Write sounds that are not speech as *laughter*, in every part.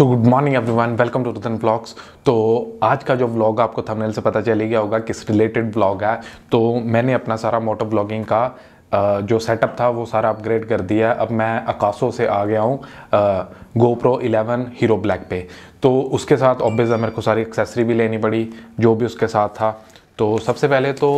So good morning everyone welcome to Ratan blogs तो आज का जो ब्लॉग आपको थंबनेल से पता चले गया होगा किस रिलेटेड ब्लॉग है तो मैंने अपना सारा मोटो ब्लॉगिंग का जो सेटअप था वो सारा अपग्रेड कर दिया अब मैं अकासो से आ गया हूँ गोप्रो 11 हीरो ब्लैक पे तो उसके साथ ऑब्वियस मेरे को सारी एक्सेसरी भी लेनी पड़ी जो भी उसके साथ था तो सबसे पहले तो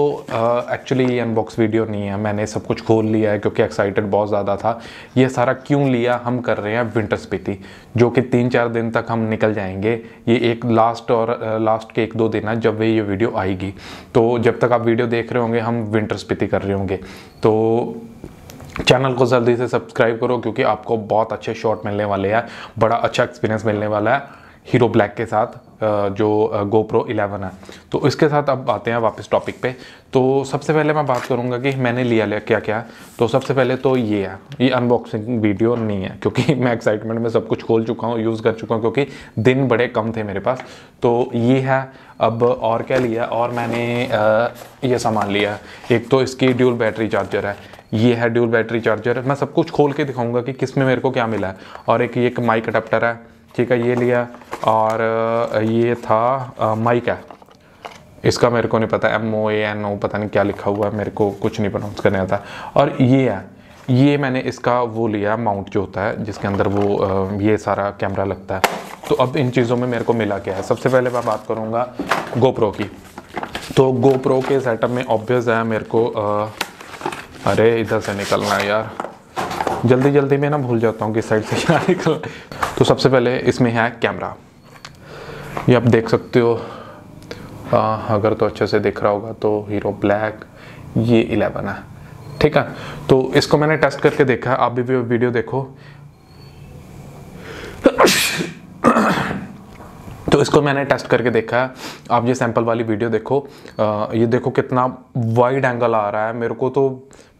एक्चुअली ये अनबॉक्स वीडियो नहीं है मैंने सब कुछ खोल लिया है क्योंकि एक्साइटेड बहुत ज़्यादा था ये सारा क्यों लिया हम कर रहे हैं विंटर स्पीति जो कि तीन चार दिन तक हम निकल जाएंगे ये एक लास्ट और लास्ट के एक दो दिन है जब वे ये वीडियो आएगी तो जब तक आप वीडियो देख रहे होंगे हम विंटर स्पीति कर रहे होंगे तो चैनल को जल्दी से सब्सक्राइब करो क्योंकि आपको बहुत अच्छे शॉट मिलने वाले हैं बड़ा अच्छा एक्सपीरियंस मिलने वाला है हीरो ब्लैक के साथ जो गोप्रो 11 है तो इसके साथ अब आते हैं वापस टॉपिक पे तो सबसे पहले मैं बात करूँगा कि मैंने लिया लिया क्या क्या तो सबसे पहले तो ये है ये अनबॉक्सिंग वीडियो नहीं है क्योंकि *laughs* मैं एक्साइटमेंट में सब कुछ खोल चुका हूँ यूज़ कर चुका हूँ क्योंकि दिन बड़े कम थे मेरे पास तो ये है अब और क्या लिया और मैंने ये सामान लिया एक तो इसकी ड्यूल बैटरी चार्जर है ये है ड्यूल बैटरी चार्जर मैं सब कुछ खोल के दिखाऊंगा कि किस में मेरे को क्या मिला है और एक ये एक माइक अडाप्टर है ठीक है ये लिया और ये था माइका इसका मेरे को नहीं पता M O A N O पता नहीं क्या लिखा हुआ है मेरे को कुछ नहीं प्रोनाउंस करने आता और ये है ये मैंने इसका वो लिया माउंट जो होता है जिसके अंदर वो ये सारा कैमरा लगता है तो अब इन चीज़ों में मेरे को मिला क्या है सबसे पहले मैं बात करूँगा गोप्रो की तो गोप्रो के सेटअप में ऑब्वियस है मेरे को आ, अरे इधर से निकलना है यार जल्दी जल्दी मैं ना भूल जाता हूँ किस साइड से क्या निकलना तो सबसे पहले इसमें है कैमरा ये आप देख सकते हो आ, अगर तो अच्छे से दिख रहा होगा तो हीरो ब्लैक ये इलेवन है ठीक है तो इसको मैंने टेस्ट करके देखा आप भी वीडियो देखो तो इसको मैंने टेस्ट करके देखा है आप ये सैंपल वाली वीडियो देखो आ, ये देखो कितना वाइड एंगल आ रहा है मेरे को तो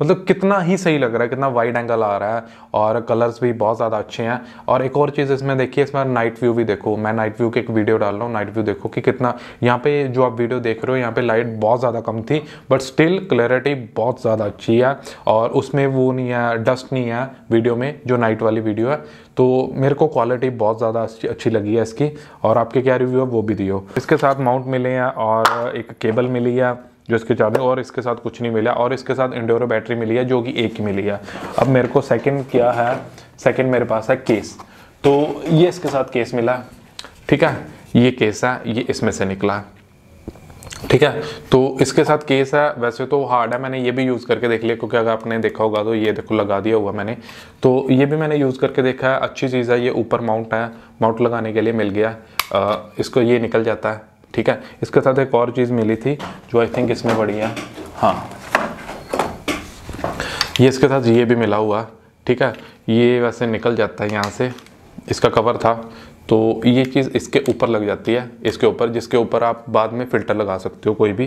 मतलब कितना ही सही लग रहा है कितना वाइड एंगल आ रहा है और कलर्स भी बहुत ज़्यादा अच्छे हैं और एक और चीज़ इसमें देखिए इसमें नाइट व्यू भी देखो मैं नाइट व्यू की एक वीडियो डाल रहा हूँ नाइट व्यू देखो कि कितना यहाँ पे जो आप वीडियो देख रहे हो यहाँ पे लाइट बहुत ज़्यादा कम थी बट स्टिल क्लैरिटी बहुत ज़्यादा अच्छी है और उसमें वो नहीं है डस्ट नहीं है वीडियो में जो नाइट वाली वीडियो है तो मेरे को क्वालिटी बहुत ज़्यादा अच्छी लगी है इसकी और आपके क्या रिव्यू है वो भी दियो इसके साथ माउंट मिले हैं और एक केबल मिली है जो इसके चार्जर और इसके साथ कुछ नहीं मिला और इसके साथ इंडोरो बैटरी मिली है जो कि एक ही मिली है अब मेरे को सेकंड क्या है सेकंड मेरे पास है केस तो ये इसके साथ केस मिला ठीक है ये केस है ये इसमें से निकला ठीक है तो इसके साथ केस है वैसे तो हार्ड है मैंने ये भी यूज़ करके देख लिया क्योंकि अगर आपने देखा होगा तो ये देखो लगा दिया हुआ मैंने तो ये भी मैंने यूज़ करके देखा है अच्छी चीज़ है ये ऊपर माउंट है माउंट लगाने के लिए मिल गया आ, इसको ये निकल जाता है ठीक है इसके साथ एक और चीज़ मिली थी जो आई थिंक इसमें बड़ी है हाँ ये इसके साथ ये भी मिला हुआ ठीक है ये वैसे निकल जाता है यहाँ से इसका कवर था तो ये चीज़ इसके ऊपर लग जाती है इसके ऊपर जिसके ऊपर आप बाद में फ़िल्टर लगा सकते हो कोई भी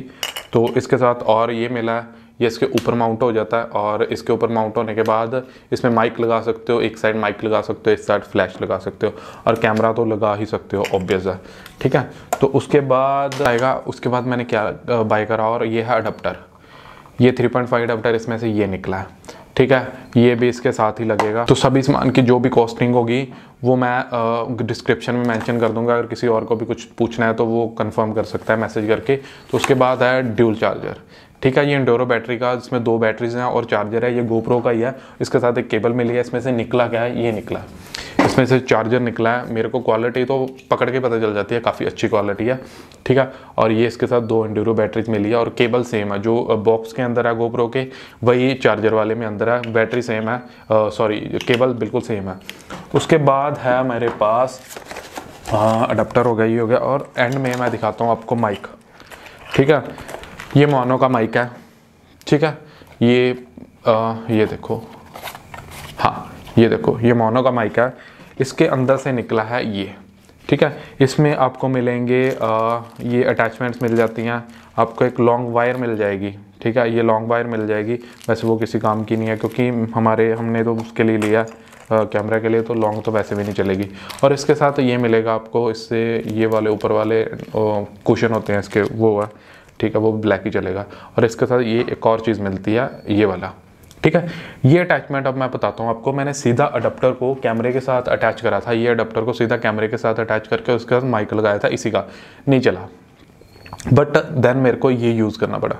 तो इसके साथ और ये मिला है ये इसके ऊपर माउंट हो जाता है और इसके ऊपर माउंट होने के बाद इसमें माइक लगा सकते हो एक साइड माइक लगा सकते हो एक साइड फ्लैश लगा सकते हो और कैमरा तो लगा ही सकते हो ऑब्वियस है ठीक है तो उसके बाद आएगा उसके बाद मैंने क्या बाई करा और ये है अडप्टर ये 3.5 अडप्टर इसमें से ये निकला है ठीक है ये भी इसके साथ ही लगेगा तो सभी सामान की जो भी कॉस्टिंग होगी वो मैं डिस्क्रिप्शन में मेंशन कर दूंगा अगर किसी और को भी कुछ पूछना है तो वो कंफर्म कर सकता है मैसेज करके तो उसके बाद है ड्यूल चार्जर ठीक है ये इंडोरो बैटरी का इसमें दो बैटरीज हैं और चार्जर है ये गोप्रो का ही है इसके साथ एक केबल मिली है इसमें से निकला क्या है ये निकला है इसमें से चार्जर निकला है मेरे को क्वालिटी तो पकड़ के पता चल जाती है काफ़ी अच्छी क्वालिटी है ठीक है और ये इसके साथ दो इंडोरो बैटरीज मिली है और केबल सेम है जो बॉक्स के अंदर है गोप्रो के वही चार्जर वाले में अंदर है बैटरी सेम है सॉरी केबल बिल्कुल सेम है उसके बाद है मेरे पास हाँ अडप्टर हो गया ही हो गया और एंड में मैं दिखाता हूँ आपको माइक ठीक है ये मोनो का माइक है ठीक है ये आ, ये देखो हाँ ये देखो ये मोनो का माइक है इसके अंदर से निकला है ये ठीक है इसमें आपको मिलेंगे आ, ये अटैचमेंट्स मिल जाती हैं आपको एक लॉन्ग वायर मिल जाएगी ठीक है ये लॉन्ग वायर मिल जाएगी वैसे वो किसी काम की नहीं है क्योंकि हमारे हमने तो उसके लिए लिया कैमरा के लिए तो लॉन्ग तो वैसे भी नहीं चलेगी और इसके साथ ये मिलेगा आपको इससे ये वाले ऊपर वाले कुशन होते हैं इसके वो है ठीक है वो ब्लैक ही चलेगा और इसके साथ ये एक और चीज़ मिलती है ये वाला ठीक है ये अटैचमेंट अब मैं बताता हूँ आपको मैंने सीधा अडप्टर को कैमरे के साथ अटैच करा था ये अडप्टर को सीधा कैमरे के साथ अटैच करके उसके साथ माइक लगाया था इसी का नहीं चला बट देन uh, मेरे को ये यूज़ करना पड़ा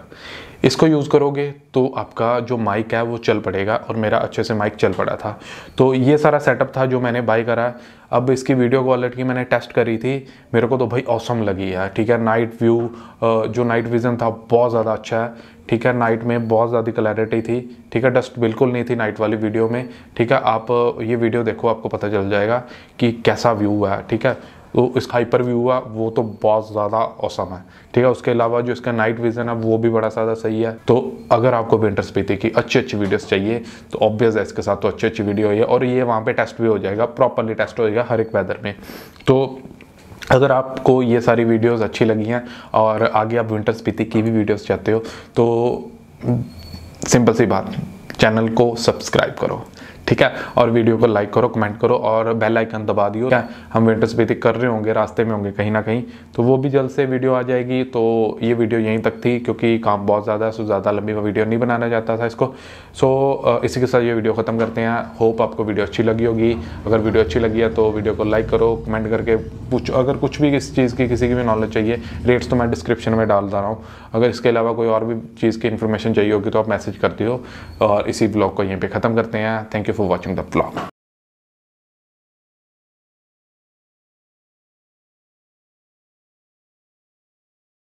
इसको यूज़ करोगे तो आपका जो माइक है वो चल पड़ेगा और मेरा अच्छे से माइक चल पड़ा था तो ये सारा सेटअप था जो मैंने बाई करा अब इसकी वीडियो क्वालिटी मैंने टेस्ट करी थी मेरे को तो भाई औसम लगी है ठीक है नाइट व्यू uh, जो नाइट विज़न था बहुत ज़्यादा अच्छा है ठीक है नाइट में बहुत ज़्यादा क्लैरिटी थी ठीक है डस्ट बिल्कुल नहीं थी नाइट वाली वीडियो में ठीक है आप uh, ये वीडियो देखो आपको पता चल जाएगा कि कैसा व्यू है ठीक है तो इसका हाइपर व्यू हुआ वो तो बहुत ज़्यादा औसम है ठीक है उसके अलावा जो इसका नाइट विजन है वो भी बड़ा ज़्यादा सही है तो अगर आपको इंटरेस्ट पीते की अच्छी अच्छी वीडियोस चाहिए तो ऑब्वियस है इसके साथ तो अच्छी अच्छी वीडियो है और ये वहाँ पर टेस्ट भी हो जाएगा प्रॉपरली टेस्ट हो जाएगा हर एक वेदर में तो अगर आपको ये सारी वीडियोस अच्छी लगी हैं और आगे आप विंटर स्पीति की भी वीडियोस चाहते हो तो सिंपल सी बात चैनल को सब्सक्राइब करो ठीक है और वीडियो को लाइक करो कमेंट करो और बेल आइकन दबा दियो हम विंटर स्पीति कर रहे होंगे रास्ते में होंगे कहीं ना कहीं तो वो भी जल्द से वीडियो आ जाएगी तो ये वीडियो यहीं तक थी क्योंकि काम बहुत ज़्यादा है सो ज़्यादा लंबी वीडियो नहीं बनाना चाहता था इसको सो इसी के साथ ये वीडियो ख़त्म करते हैं होप आपको वीडियो अच्छी लगी होगी अगर वीडियो अच्छी लगी है तो वीडियो को लाइक करो कमेंट करके पूछो अगर कुछ भी किसी चीज़ की किसी की भी नॉलेज चाहिए रेट्स तो मैं डिस्क्रिप्शन में डाल दे रहा हूँ अगर इसके अलावा कोई और भी चीज़ की इन्फॉर्मेशन चाहिए होगी तो आप मैसेज करती हो और इसी ब्लॉग को यहीं पर ख़त्म करते हैं thank you For watching the vlog.